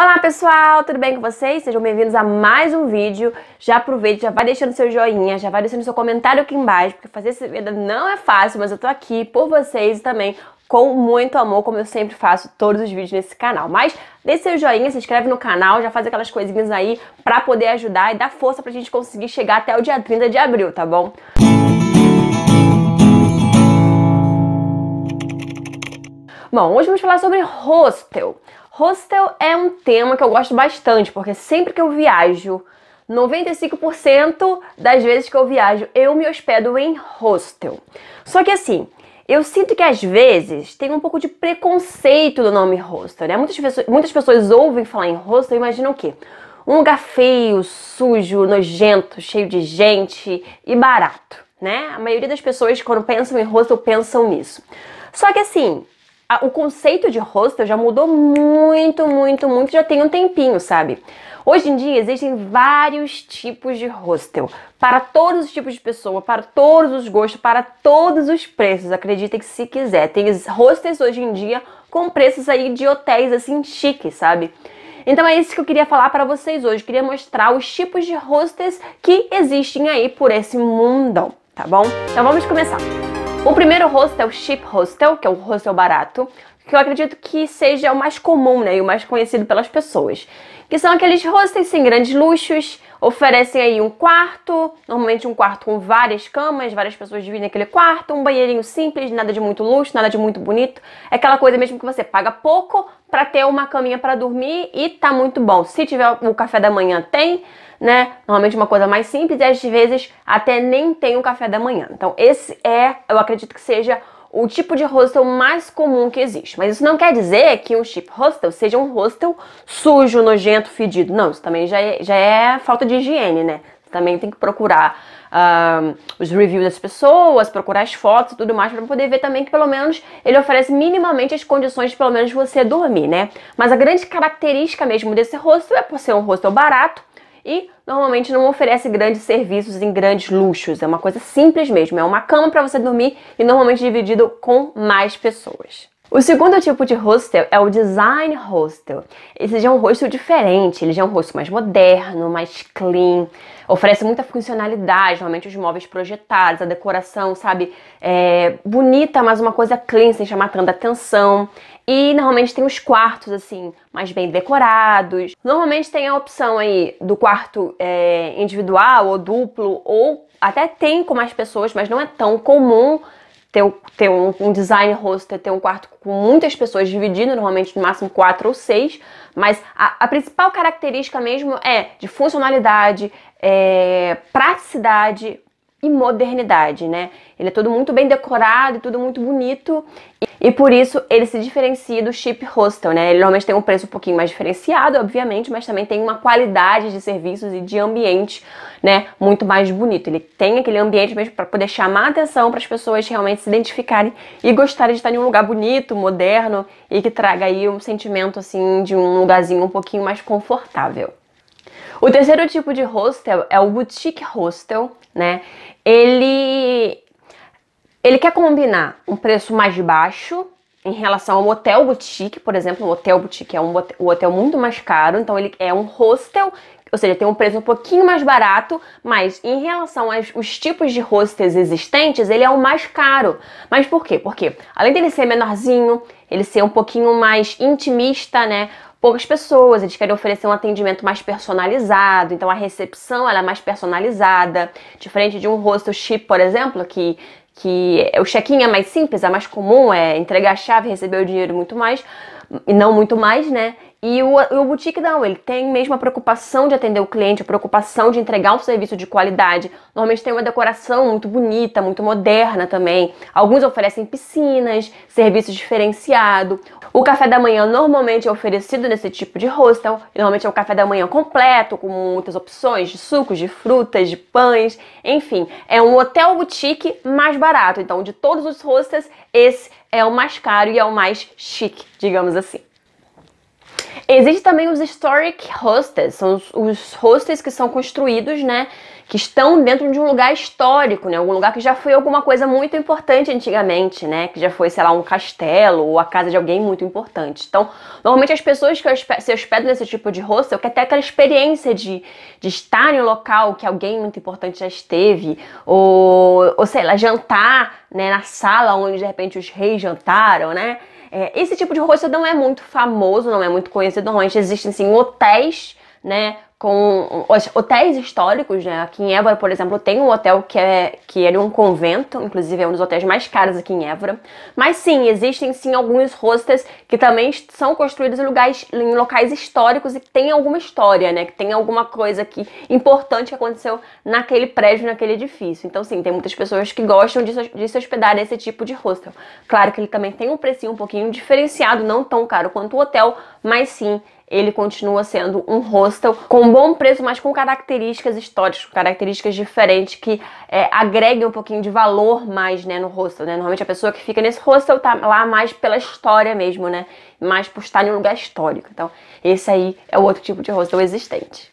Olá pessoal, tudo bem com vocês? Sejam bem-vindos a mais um vídeo. Já aproveita, já vai deixando seu joinha, já vai deixando seu comentário aqui embaixo, porque fazer esse vídeo não é fácil, mas eu tô aqui por vocês e também com muito amor, como eu sempre faço todos os vídeos nesse canal. Mas deixe seu joinha, se inscreve no canal, já faz aquelas coisinhas aí pra poder ajudar e dar força pra gente conseguir chegar até o dia 30 de abril, tá bom? Bom, hoje vamos falar sobre hostel. Hostel é um tema que eu gosto bastante, porque sempre que eu viajo, 95% das vezes que eu viajo, eu me hospedo em hostel. Só que assim, eu sinto que às vezes tem um pouco de preconceito do nome hostel, né? Muitas pessoas, muitas pessoas ouvem falar em hostel e imaginam o quê? Um lugar feio, sujo, nojento, cheio de gente e barato, né? A maioria das pessoas, quando pensam em hostel, pensam nisso. Só que assim, a, o conceito de hostel já mudou muito, muito, muito, já tem um tempinho, sabe? Hoje em dia existem vários tipos de hostel, para todos os tipos de pessoa, para todos os gostos, para todos os preços. Acreditem que se quiser, tem hostels hoje em dia com preços aí de hotéis assim chiques, sabe? Então é isso que eu queria falar para vocês hoje. Eu queria mostrar os tipos de hostels que existem aí por esse mundão, tá bom? Então vamos começar. O primeiro hostel é o cheap hostel, que é um hostel barato que eu acredito que seja o mais comum, né, e o mais conhecido pelas pessoas, que são aqueles hostels sem grandes luxos, oferecem aí um quarto, normalmente um quarto com várias camas, várias pessoas dividem aquele quarto, um banheirinho simples, nada de muito luxo, nada de muito bonito. É aquela coisa mesmo que você paga pouco para ter uma caminha para dormir e tá muito bom. Se tiver o café da manhã tem, né? Normalmente uma coisa mais simples e às vezes até nem tem o um café da manhã. Então esse é, eu acredito que seja o tipo de hostel mais comum que existe. Mas isso não quer dizer que um chip hostel seja um hostel sujo, nojento, fedido. Não, isso também já é, já é falta de higiene, né? Você Também tem que procurar os reviews das pessoas, procurar as fotos e tudo mais, para poder ver também que pelo menos ele oferece minimamente as condições de pelo menos você dormir, né? Mas a grande característica mesmo desse hostel é por ser um hostel barato, e normalmente não oferece grandes serviços em grandes luxos. É uma coisa simples mesmo, é uma cama para você dormir e normalmente dividido com mais pessoas. O segundo tipo de hostel é o design hostel. Esse já é um hostel diferente, ele já é um hostel mais moderno, mais clean, oferece muita funcionalidade, normalmente os móveis projetados, a decoração, sabe, é bonita, mas uma coisa clean, sem chamar tanta atenção. E normalmente tem os quartos, assim, mais bem decorados. Normalmente tem a opção aí do quarto é, individual ou duplo, ou até tem com mais pessoas, mas não é tão comum ter, ter um, um design hostel, ter um quarto com muitas pessoas dividindo, normalmente no máximo quatro ou seis, mas a, a principal característica mesmo é de funcionalidade, é, praticidade, e modernidade, né? Ele é todo muito bem decorado e tudo muito bonito. E, e por isso ele se diferencia do chip hostel, né? Ele normalmente tem um preço um pouquinho mais diferenciado, obviamente, mas também tem uma qualidade de serviços e de ambiente, né, muito mais bonito. Ele tem aquele ambiente mesmo para poder chamar a atenção para as pessoas realmente se identificarem e gostarem de estar em um lugar bonito, moderno e que traga aí um sentimento assim de um lugarzinho um pouquinho mais confortável. O terceiro tipo de hostel é o boutique hostel, né? Ele ele quer combinar um preço mais baixo em relação ao hotel boutique, por exemplo, o hotel boutique é um hotel muito mais caro, então ele é um hostel, ou seja, tem um preço um pouquinho mais barato, mas em relação aos tipos de hostels existentes, ele é o mais caro. Mas por quê? Porque além dele ser menorzinho, ele ser um pouquinho mais intimista, né? poucas pessoas, eles querem oferecer um atendimento mais personalizado, então a recepção ela é mais personalizada, diferente de um rosto chip, por exemplo, que que o check-in é mais simples, é mais comum, é entregar a chave, receber o dinheiro muito mais, e não muito mais, né? E o, o boutique não, ele tem mesmo a preocupação de atender o cliente, a preocupação de entregar um serviço de qualidade. Normalmente tem uma decoração muito bonita, muito moderna também. Alguns oferecem piscinas, serviço diferenciado, o café da manhã normalmente é oferecido nesse tipo de hostel, normalmente é um café da manhã completo, com muitas opções de sucos, de frutas, de pães, enfim. É um hotel boutique mais barato, então de todos os hostels, esse é o mais caro e é o mais chique, digamos assim. Existem também os historic hostels, são os, os hostels que são construídos, né? Que estão dentro de um lugar histórico, né? Algum lugar que já foi alguma coisa muito importante antigamente, né? Que já foi, sei lá, um castelo ou a casa de alguém muito importante. Então, normalmente as pessoas que se hospedam nesse tipo de hostel querem ter aquela experiência de, de estar em um local que alguém muito importante já esteve, ou, ou sei lá, jantar né, na sala onde de repente os reis jantaram, né? É, esse tipo de rosto não é muito famoso, não é muito conhecido. Normalmente existem sim hotéis né? Com hotéis históricos, né? Aqui em Évora, por exemplo, tem um hotel que é que era é um convento, inclusive é um dos hotéis mais caros aqui em Évora. Mas sim, existem sim alguns hostels que também são construídos em lugares em locais históricos e que tem alguma história, né? Que tem alguma coisa que importante que aconteceu naquele prédio, naquele edifício. Então, sim, tem muitas pessoas que gostam de, de se hospedar nesse tipo de hostel. Claro que ele também tem um precinho um pouquinho diferenciado, não tão caro quanto o hotel, mas sim ele continua sendo um hostel com um bom preço, mas com características históricas, características diferentes que é, agreguem um pouquinho de valor mais né, no hostel. Né? Normalmente a pessoa que fica nesse hostel tá lá mais pela história mesmo, né? Mais por estar em um lugar histórico. Então, esse aí é o outro tipo de hostel existente.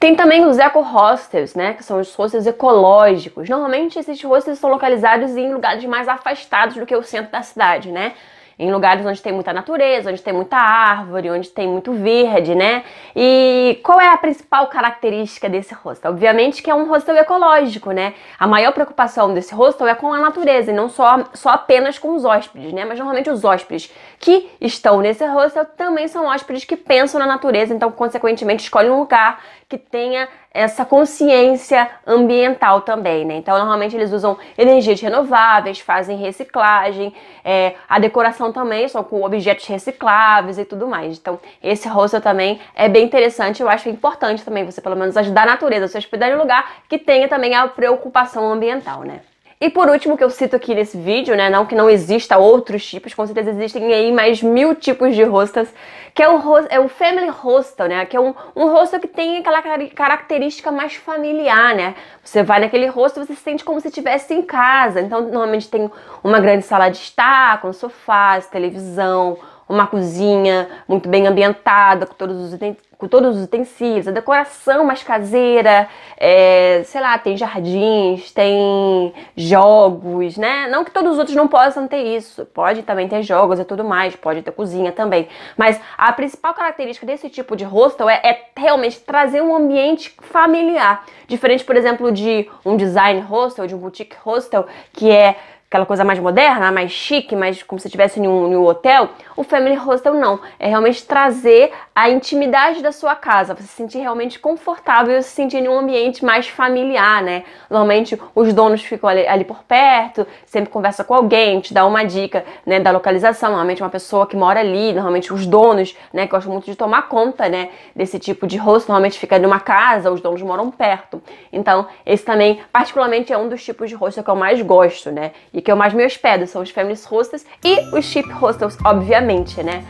Tem também os eco-hostels, né, que são os hostels ecológicos. Normalmente esses hostels são localizados em lugares mais afastados do que o centro da cidade, né? em lugares onde tem muita natureza, onde tem muita árvore, onde tem muito verde, né? E qual é a principal característica desse hostel? Obviamente que é um hostel ecológico, né? A maior preocupação desse hostel é com a natureza e não só, só apenas com os hóspedes, né? Mas normalmente os hóspedes que estão nesse hostel também são hóspedes que pensam na natureza, então consequentemente escolhem um lugar que tenha essa consciência ambiental também, né? Então normalmente eles usam energias renováveis, fazem reciclagem, é, a decoração também, só com objetos recicláveis e tudo mais. Então, esse hostel também é bem interessante, eu acho importante também você pelo menos ajudar a natureza, se hospedar em um lugar que tenha também a preocupação ambiental, né? E por último, que eu cito aqui nesse vídeo, né? Não que não exista outros tipos, com certeza existem aí mais mil tipos de hostels, que é o, é o family hostel, né? Que é um, um hostel que tem aquela característica mais familiar, né? Você vai naquele hostel, você se sente como se estivesse em casa. Então, normalmente tem uma grande sala de estar, com sofás, televisão, uma cozinha muito bem ambientada, com todos os, com todos os utensílios, a decoração mais caseira, é, sei lá, tem jardins, tem jogos, né? Não que todos os outros não possam ter isso, pode também ter jogos e tudo mais, pode ter cozinha também, mas a principal característica desse tipo de hostel é, é realmente trazer um ambiente familiar, diferente, por exemplo, de um design hostel, de um boutique hostel, que é aquela coisa mais moderna, mais chique, mais como se estivesse em, um, em um hotel, o Family Hostel não. É realmente trazer a intimidade da sua casa, você se sentir realmente confortável e se sentir em um ambiente mais familiar, né? Normalmente os donos ficam ali, ali por perto, sempre conversa com alguém, te dá uma dica, né, da localização, normalmente uma pessoa que mora ali, normalmente os donos, né, que gostam muito de tomar conta, né, desse tipo de hostel, normalmente fica numa casa, os donos moram perto. Então, esse também particularmente é um dos tipos de hostel que eu mais gosto, né? E que eu mais me hospedo são os Feminist Hostels e os Ship Hostels, obviamente, né?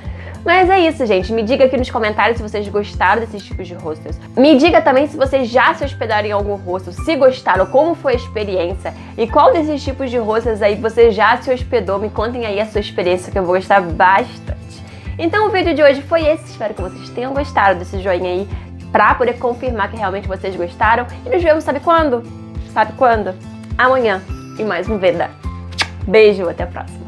Mas é isso, gente. Me diga aqui nos comentários se vocês gostaram desses tipos de hostels. Me diga também se vocês já se hospedaram em algum hostel, se gostaram, como foi a experiência e qual desses tipos de hostels aí você já se hospedou. Me contem aí a sua experiência que eu vou gostar bastante. Então o vídeo de hoje foi esse. Espero que vocês tenham gostado desse joinha aí pra poder confirmar que realmente vocês gostaram. E nos vemos sabe quando? Sabe quando? Amanhã. E mais um Veda. Beijo, até a próxima!